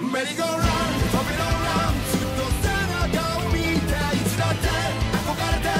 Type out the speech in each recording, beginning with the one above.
merry go run.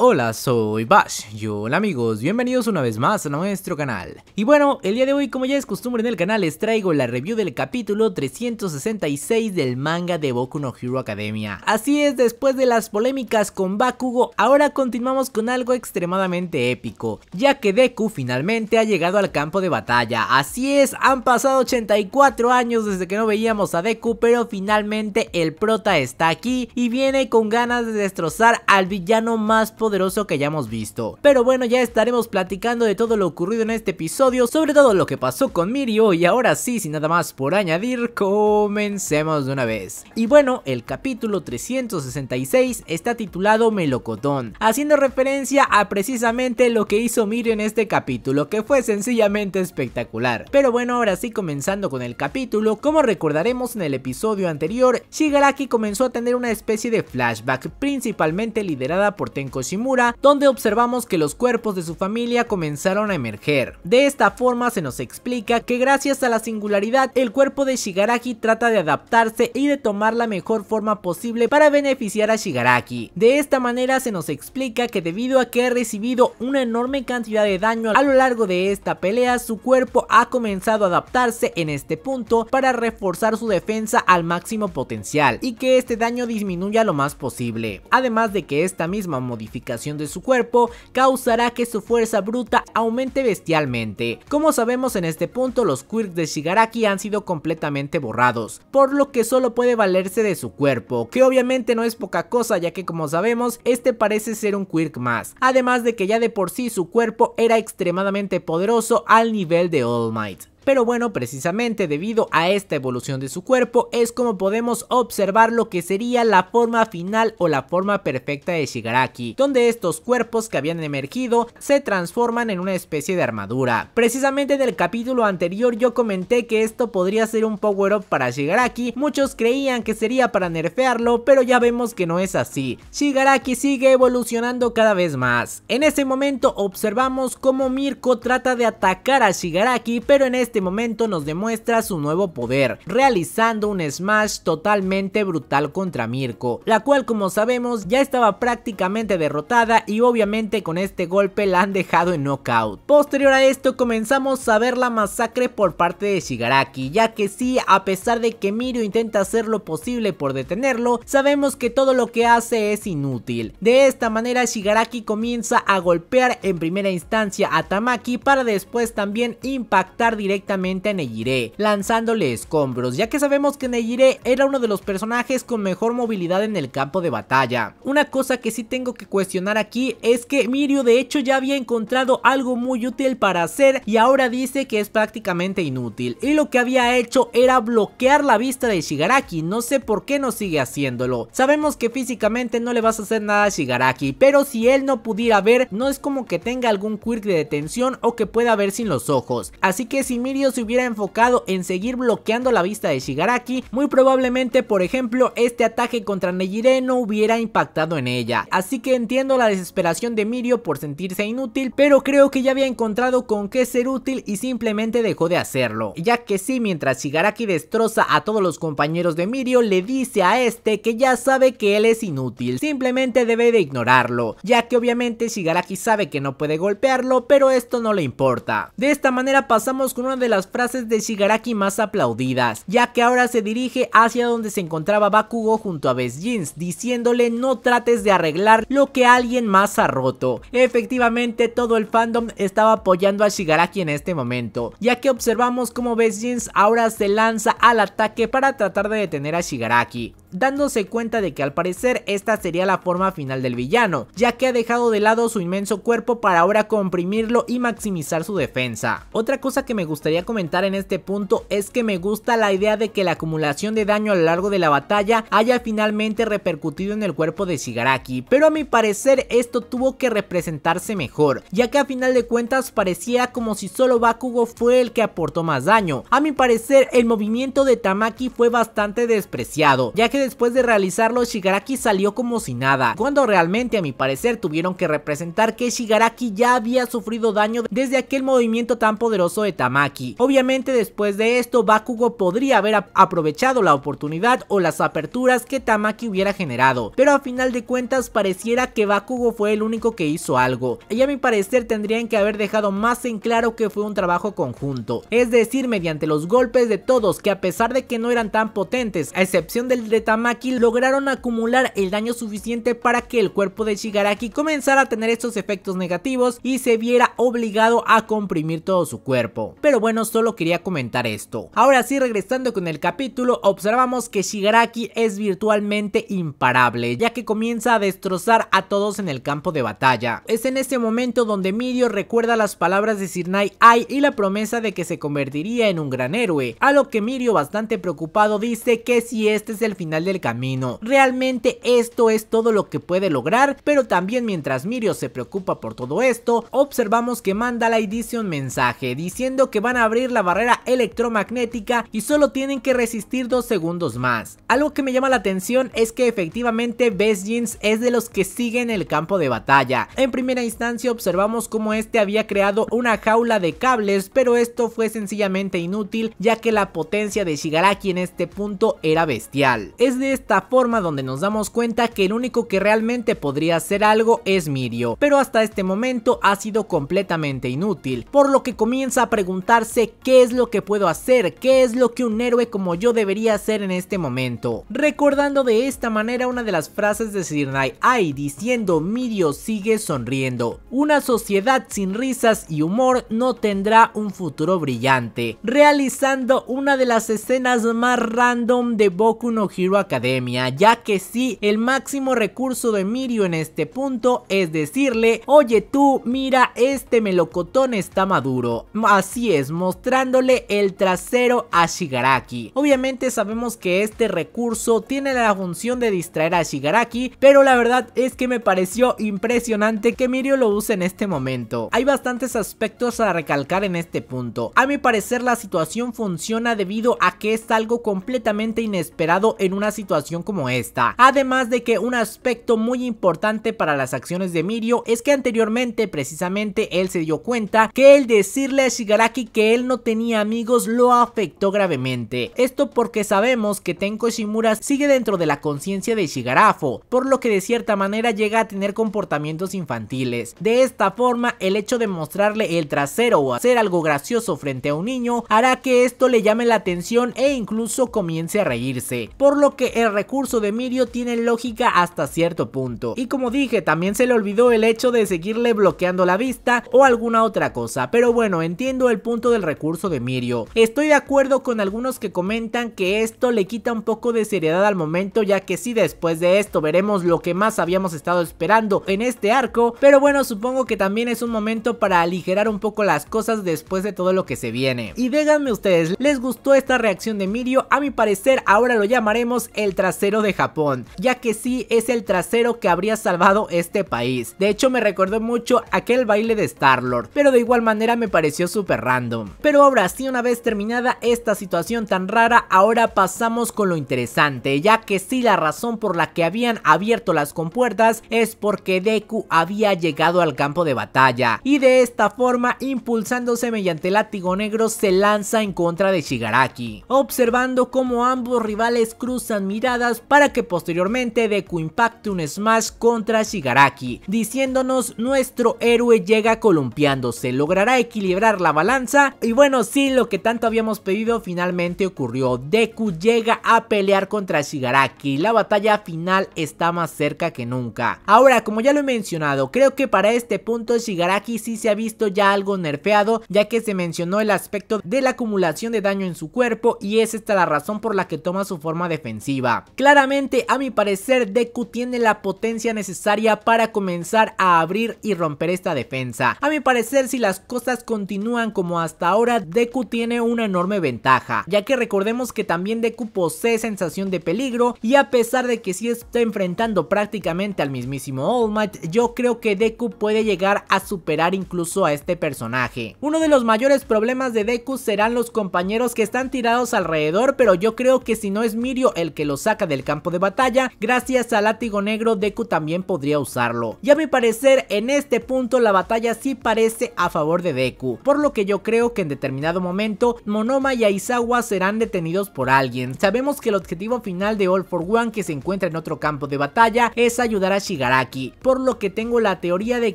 Hola, soy Bash y hola amigos, bienvenidos una vez más a nuestro canal. Y bueno, el día de hoy como ya es costumbre en el canal les traigo la review del capítulo 366 del manga de Boku no Hero Academia. Así es, después de las polémicas con Bakugo, ahora continuamos con algo extremadamente épico, ya que Deku finalmente ha llegado al campo de batalla. Así es, han pasado 84 años desde que no veíamos a Deku, pero finalmente el prota está aquí y viene con ganas de destrozar al villano más poderoso poderoso que hayamos visto. Pero bueno, ya estaremos platicando de todo lo ocurrido en este episodio, sobre todo lo que pasó con Mirio y ahora sí, sin nada más por añadir, comencemos de una vez. Y bueno, el capítulo 366 está titulado Melocotón, haciendo referencia a precisamente lo que hizo Mirio en este capítulo, que fue sencillamente espectacular. Pero bueno, ahora sí comenzando con el capítulo, como recordaremos en el episodio anterior, Shigaraki comenzó a tener una especie de flashback, principalmente liderada por Tenko Mura donde observamos que los cuerpos de su familia comenzaron a emerger. De esta forma se nos explica que gracias a la singularidad, el cuerpo de Shigaraki trata de adaptarse y de tomar la mejor forma posible para beneficiar a Shigaraki. De esta manera se nos explica que debido a que ha recibido una enorme cantidad de daño a lo largo de esta pelea, su cuerpo ha comenzado a adaptarse en este punto para reforzar su defensa al máximo potencial y que este daño disminuya lo más posible. Además de que esta misma modificación de su cuerpo causará que su fuerza bruta aumente bestialmente. Como sabemos en este punto los quirks de Shigaraki han sido completamente borrados, por lo que solo puede valerse de su cuerpo, que obviamente no es poca cosa ya que como sabemos este parece ser un quirk más, además de que ya de por sí su cuerpo era extremadamente poderoso al nivel de All Might pero bueno, precisamente debido a esta evolución de su cuerpo es como podemos observar lo que sería la forma final o la forma perfecta de Shigaraki, donde estos cuerpos que habían emergido se transforman en una especie de armadura. Precisamente en el capítulo anterior yo comenté que esto podría ser un power up para Shigaraki, muchos creían que sería para nerfearlo, pero ya vemos que no es así. Shigaraki sigue evolucionando cada vez más. En ese momento observamos cómo Mirko trata de atacar a Shigaraki, pero en este este momento nos demuestra su nuevo poder, realizando un smash totalmente brutal contra Mirko, la cual como sabemos ya estaba prácticamente derrotada y obviamente con este golpe la han dejado en knockout. Posterior a esto comenzamos a ver la masacre por parte de Shigaraki, ya que sí, a pesar de que Mirio intenta hacer lo posible por detenerlo, sabemos que todo lo que hace es inútil. De esta manera Shigaraki comienza a golpear en primera instancia a Tamaki para después también impactar directamente a Nejire, lanzándole escombros, ya que sabemos que Nejire era uno de los personajes con mejor movilidad en el campo de batalla. Una cosa que sí tengo que cuestionar aquí es que Mirio de hecho ya había encontrado algo muy útil para hacer y ahora dice que es prácticamente inútil. Y lo que había hecho era bloquear la vista de Shigaraki, no sé por qué no sigue haciéndolo. Sabemos que físicamente no le vas a hacer nada a Shigaraki, pero si él no pudiera ver, no es como que tenga algún quirk de detención o que pueda ver sin los ojos. Así que si Mirio se hubiera enfocado en seguir bloqueando la vista de Shigaraki, muy probablemente por ejemplo este ataque contra Nejire no hubiera impactado en ella. Así que entiendo la desesperación de Mirio por sentirse inútil, pero creo que ya había encontrado con qué ser útil y simplemente dejó de hacerlo. Ya que sí, mientras Shigaraki destroza a todos los compañeros de Mirio, le dice a este que ya sabe que él es inútil, simplemente debe de ignorarlo, ya que obviamente Shigaraki sabe que no puede golpearlo, pero esto no le importa. De esta manera pasamos con una de las frases de Shigaraki más aplaudidas, ya que ahora se dirige hacia donde se encontraba Bakugo junto a Best Jeans, diciéndole no trates de arreglar lo que alguien más ha roto. Efectivamente, todo el fandom estaba apoyando a Shigaraki en este momento, ya que observamos cómo Best Jeans ahora se lanza al ataque para tratar de detener a Shigaraki dándose cuenta de que al parecer esta sería la forma final del villano, ya que ha dejado de lado su inmenso cuerpo para ahora comprimirlo y maximizar su defensa. Otra cosa que me gustaría comentar en este punto es que me gusta la idea de que la acumulación de daño a lo largo de la batalla haya finalmente repercutido en el cuerpo de Shigaraki, pero a mi parecer esto tuvo que representarse mejor, ya que a final de cuentas parecía como si solo Bakugo fue el que aportó más daño. A mi parecer el movimiento de Tamaki fue bastante despreciado, ya que después de realizarlo Shigaraki salió como si nada, cuando realmente a mi parecer tuvieron que representar que Shigaraki ya había sufrido daño desde aquel movimiento tan poderoso de Tamaki. Obviamente después de esto Bakugo podría haber aprovechado la oportunidad o las aperturas que Tamaki hubiera generado, pero a final de cuentas pareciera que Bakugo fue el único que hizo algo, y a mi parecer tendrían que haber dejado más en claro que fue un trabajo conjunto, es decir mediante los golpes de todos que a pesar de que no eran tan potentes, a excepción del de Tamaki, lograron acumular el daño suficiente para que el cuerpo de Shigaraki comenzara a tener estos efectos negativos y se viera obligado a comprimir todo su cuerpo. Pero bueno, bueno, solo quería comentar esto. Ahora sí, regresando con el capítulo, observamos que Shigaraki es virtualmente imparable, ya que comienza a destrozar a todos en el campo de batalla. Es en este momento donde Mirio recuerda las palabras de Sirnai Ai y la promesa de que se convertiría en un gran héroe, a lo que Mirio bastante preocupado dice que si este es el final del camino. Realmente esto es todo lo que puede lograr, pero también mientras Mirio se preocupa por todo esto, observamos que Mandalay dice un mensaje diciendo que van a abrir la barrera electromagnética y solo tienen que resistir dos segundos más. Algo que me llama la atención es que efectivamente Best Jeans es de los que siguen el campo de batalla. En primera instancia observamos cómo este había creado una jaula de cables, pero esto fue sencillamente inútil ya que la potencia de Shigaraki en este punto era bestial. Es de esta forma donde nos damos cuenta que el único que realmente podría hacer algo es Mirio, pero hasta este momento ha sido completamente inútil, por lo que comienza a preguntarse qué es lo que puedo hacer, qué es lo que un héroe como yo debería hacer en este momento. Recordando de esta manera una de las frases de Sir Night diciendo Mirio sigue sonriendo. Una sociedad sin risas y humor no tendrá un futuro brillante. Realizando una de las escenas más random de Boku no Hero Academia, ya que sí, el máximo recurso de Mirio en este punto es decirle, oye tú, mira este melocotón está maduro. Así es, mostrándole el trasero a Shigaraki. Obviamente sabemos que este recurso tiene la función de distraer a Shigaraki, pero la verdad es que me pareció impresionante que Mirio lo use en este momento. Hay bastantes aspectos a recalcar en este punto. A mi parecer la situación funciona debido a que es algo completamente inesperado en una situación como esta. Además de que un aspecto muy importante para las acciones de Mirio es que anteriormente precisamente él se dio cuenta que el decirle a Shigaraki que él no tenía amigos lo afectó gravemente. Esto porque sabemos que Tenko Shimura sigue dentro de la conciencia de Shigarafo, por lo que de cierta manera llega a tener comportamientos infantiles. De esta forma, el hecho de mostrarle el trasero o hacer algo gracioso frente a un niño hará que esto le llame la atención e incluso comience a reírse, por lo que el recurso de Mirio tiene lógica hasta cierto punto. Y como dije, también se le olvidó el hecho de seguirle bloqueando la vista o alguna otra cosa, pero bueno, entiendo el punto del recurso de Mirio. Estoy de acuerdo con algunos que comentan que esto le quita un poco de seriedad al momento ya que sí después de esto veremos lo que más habíamos estado esperando en este arco, pero bueno supongo que también es un momento para aligerar un poco las cosas después de todo lo que se viene. Y déganme ustedes, ¿les gustó esta reacción de Mirio? A mi parecer ahora lo llamaremos el trasero de Japón, ya que sí es el trasero que habría salvado este país. De hecho me recordó mucho aquel baile de Star-Lord, pero de igual manera me pareció súper random. Pero ahora si una vez terminada esta situación tan rara, ahora pasamos con lo interesante, ya que sí la razón por la que habían abierto las compuertas es porque Deku había llegado al campo de batalla, y de esta forma, impulsándose mediante el látigo negro, se lanza en contra de Shigaraki, observando cómo ambos rivales cruzan miradas para que posteriormente Deku impacte un smash contra Shigaraki, diciéndonos nuestro héroe llega columpiándose, logrará equilibrar la balanza y bueno, sí, lo que tanto habíamos pedido finalmente ocurrió. Deku llega a pelear contra Shigaraki. La batalla final está más cerca que nunca. Ahora, como ya lo he mencionado, creo que para este punto Shigaraki sí se ha visto ya algo nerfeado, ya que se mencionó el aspecto de la acumulación de daño en su cuerpo y es esta la razón por la que toma su forma defensiva. Claramente, a mi parecer, Deku tiene la potencia necesaria para comenzar a abrir y romper esta defensa. A mi parecer, si las cosas continúan como hasta ahora, Deku tiene una enorme ventaja, ya que recordemos que también Deku posee sensación de peligro y a pesar de que sí está enfrentando prácticamente al mismísimo All Might, yo creo que Deku puede llegar a superar incluso a este personaje. Uno de los mayores problemas de Deku serán los compañeros que están tirados alrededor, pero yo creo que si no es Mirio el que lo saca del campo de batalla, gracias al látigo negro Deku también podría usarlo. Y a mi parecer en este punto la batalla sí parece a favor de Deku, por lo que yo creo que en determinado momento Monoma y Aizawa serán detenidos por alguien. Sabemos que el objetivo final de All for One que se encuentra en otro campo de batalla es ayudar a Shigaraki, por lo que tengo la teoría de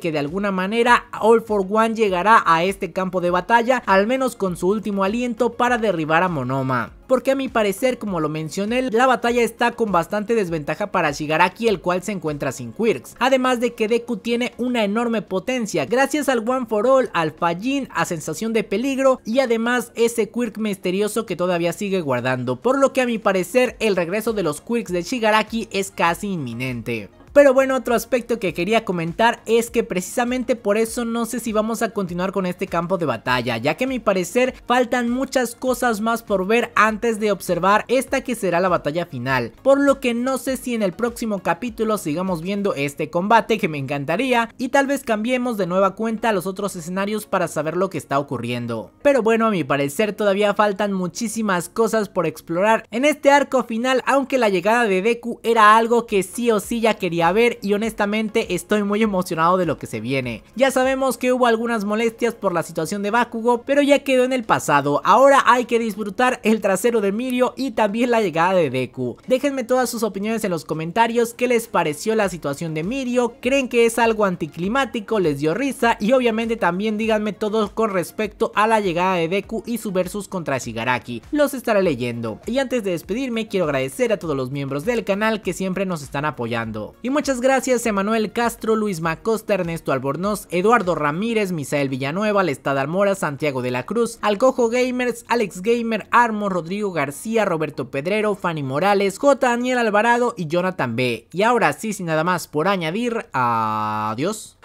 que de alguna manera All for One llegará a este campo de batalla al menos con su último aliento para derribar a Monoma porque a mi parecer, como lo mencioné, la batalla está con bastante desventaja para Shigaraki, el cual se encuentra sin quirks. Además de que Deku tiene una enorme potencia, gracias al One for All, al Fallin, a sensación de peligro y además ese quirk misterioso que todavía sigue guardando, por lo que a mi parecer el regreso de los quirks de Shigaraki es casi inminente. Pero bueno, otro aspecto que quería comentar es que precisamente por eso no sé si vamos a continuar con este campo de batalla, ya que a mi parecer faltan muchas cosas más por ver antes de observar esta que será la batalla final, por lo que no sé si en el próximo capítulo sigamos viendo este combate que me encantaría y tal vez cambiemos de nueva cuenta los otros escenarios para saber lo que está ocurriendo. Pero bueno, a mi parecer todavía faltan muchísimas cosas por explorar en este arco final, aunque la llegada de Deku era algo que sí o sí ya quería a ver y honestamente estoy muy emocionado de lo que se viene. Ya sabemos que hubo algunas molestias por la situación de Bakugo, pero ya quedó en el pasado. Ahora hay que disfrutar el trasero de Mirio y también la llegada de Deku. Déjenme todas sus opiniones en los comentarios, qué les pareció la situación de Mirio, creen que es algo anticlimático, les dio risa y obviamente también díganme todo con respecto a la llegada de Deku y su versus contra Shigaraki. Los estaré leyendo. Y antes de despedirme quiero agradecer a todos los miembros del canal que siempre nos están apoyando. Y muchas gracias Emanuel Castro, Luis Macosta, Ernesto Albornoz, Eduardo Ramírez, Misael Villanueva, Alestad Almora, Santiago de la Cruz, Alcojo Gamers, Alex Gamer, Armo, Rodrigo García, Roberto Pedrero, Fanny Morales, J. Daniel Alvarado y Jonathan B. Y ahora sí, sin nada más por añadir, adiós.